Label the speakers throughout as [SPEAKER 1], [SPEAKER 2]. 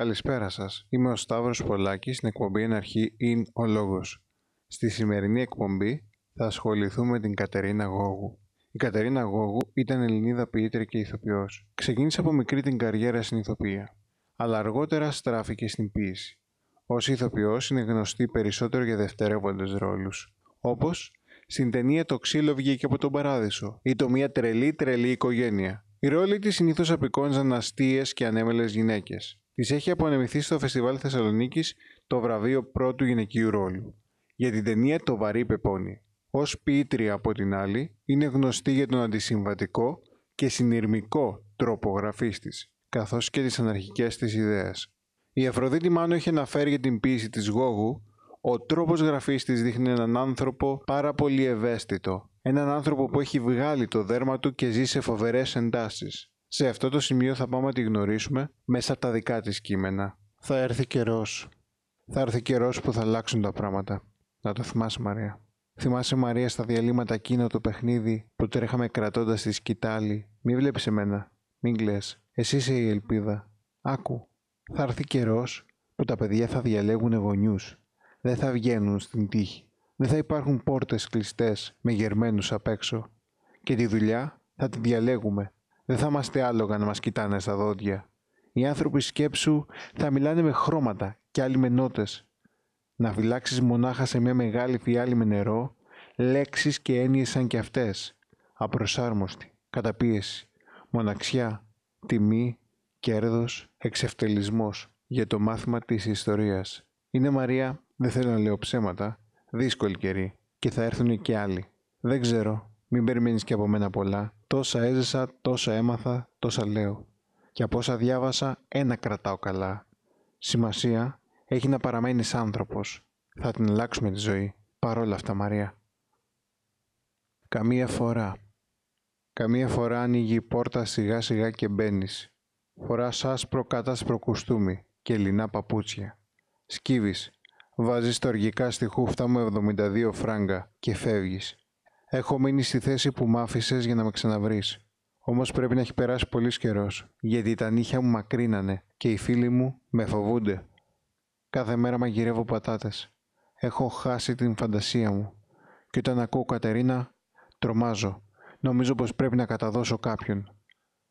[SPEAKER 1] Καλησπέρα σας. Είμαι ο Σταύρος Πολάκης στην εκπομπή Εναρχή In Ο Λόγος. Στη σημερινή εκπομπή θα ασχοληθούμε με την Κατερίνα Γόγου. Η Κατερίνα Γόγου ήταν Ελληνίδα ποιήτρια και ηθοποιός. Ξεκίνησε από μικρή την καριέρα στην ηθοποιία, αλλά αργότερα στράφηκε στην ποιήση. Ως ηθοποιός είναι γνωστή περισσότερο για δευτερεύοντες ρόλους, όπως στην ταινία Το ξύλο βγήκε από τον παράδεισο ή το Μια τρελή τρελή οικογένεια. Οι ρόλοι της συνήθως απεικόνιζαν αστείες και ανέμελες γυναίκες. Της έχει απονεμηθεί στο Φεστιβάλ Θεσσαλονίκης το βραβείο πρώτου γυναικείου ρόλου για την ταινία Το Βαρύ Πεπόνι. Ως ποιήτρια, από την άλλη, είναι γνωστή για τον αντισυμβατικό και συνειρμικό τρόπο γραφής της, καθώς και τις αναρχικές της ιδέες. Η Αφροδίτη Μάνο έχει αναφέρει για την ποιήση της Γόγου ο τρόπος γραφής της δείχνει έναν άνθρωπο πάρα πολύ ευαίσθητο. Έναν άνθρωπο που έχει βγάλει το δέρμα του και ζει σε φοβερές εντάσεις. Σε αυτό το σημείο θα πάμε να τη γνωρίσουμε μέσα από τα δικά της κείμενα. Θα έρθει καιρός. Θα έρθει καιρός που θα αλλάξουν τα πράγματα. Να το θυμάσαι Μαρία. Θυμάσαι Μαρία στα διαλύματα εκείνο το παιχνίδι που τρέχαμε κρατώντας τη σκητάλη. Μην βλέπεις εμένα. Μην κλε. Εσύ είσαι η ελπίδα. Άκου. Θα έρθει καιρός που τα παιδιά θα διαλέγουν γονιούς. Δεν θα βγαίνουν στην τύχη. Δεν θα υπάρχουν πόρτες κλειστές με γερμένους απ' έξω. Και τη δουλειά θα τη διαλέγουμε. Δεν θα είμαστε άλογα να μας κοιτάνε στα δόντια. Οι άνθρωποι σκέψου θα μιλάνε με χρώματα και άλλοι με νότες. Να φυλάξεις μονάχα σε μια μεγάλη φιάλη με νερό, λέξεις και έννοιες σαν κι αυτές. Απροσάρμοστη, καταπίεση, μοναξιά, τιμή, κέρδος, εξευτελισμός για το μάθημα της ιστορίας. Είναι Μαρία, δεν θέλω να λέω ψέματα, δύσκολη καιρή και θα έρθουν και άλλοι. Δεν ξέρω, μην περιμένεις και από μένα πολλά, Τόσα έζησα, τόσα έμαθα, τόσα λέω. Και από όσα διάβασα, ένα κρατάω καλά. Σημασία έχει να παραμένεις άνθρωπος. Θα την αλλάξουμε τη ζωή. Παρόλα αυτά, Μαρία. Καμία φορά. Καμία φορά ανοίγει η πόρτα σιγά σιγά και μπαίνεις. Φοράς άσπρο κατάσπρο κουστούμι και λινά παπούτσια. Σκύβεις, βάζεις τοργικά στη χούφτα μου 72 φράγκα και φεύγεις. Έχω μείνει στη θέση που μ' άφησες για να με ξαναβρεις. Όμως πρέπει να έχει περάσει πολύς καιρός, γιατί τα νύχια μου μακρύνανε και οι φίλοι μου με φοβούνται. Κάθε μέρα μαγειρεύω πατάτες. Έχω χάσει την φαντασία μου. Και όταν ακούω Κατερίνα, τρομάζω. Νομίζω πως πρέπει να καταδώσω κάποιον.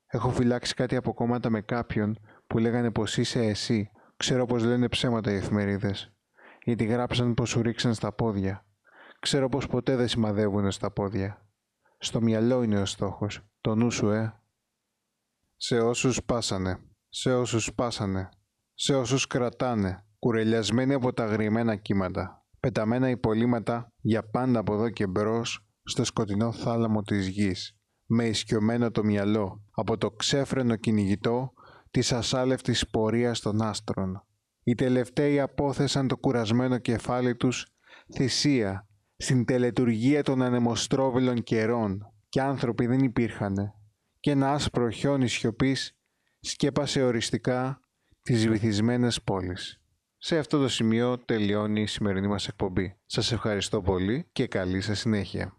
[SPEAKER 1] Έχω φυλάξει κάτι από κόμματα με κάποιον που λέγανε πως είσαι εσύ. Ξέρω πως λένε ψέματα οι εφημερίδες. Γιατί γράψαν πως σου ρίξαν στα πόδια. Ξέρω πως ποτέ δεν σημαδεύουν στα πόδια. Στο μυαλό είναι ο στόχος. Το νου σου, ε. Σε όσους πάσανε. Σε όσους πάσανε. Σε όσους κρατάνε. Κουρελιασμένοι από τα αγριεμένα κύματα. Πεταμένα υπολείμματα για πάντα από εδώ και μπρος στο σκοτεινό θάλαμο της γης. Με ισκιωμένο το μυαλό από το ξέφρενο κυνηγητό της ασάλευτης πορείας των άστρων. Οι τελευταίοι απόθεσαν το κουρασμένο κεφάλι τους θυσία στην τελετουργία των ανεμοστρόβιλων καιρών και άνθρωποι δεν υπήρχανε και ένα άσπρο χιόνι σιωπής σκέπασε οριστικά τις βυθισμένες πόλεις. Σε αυτό το σημείο τελειώνει η σημερινή μας εκπομπή. Σας ευχαριστώ πολύ και καλή σας συνέχεια.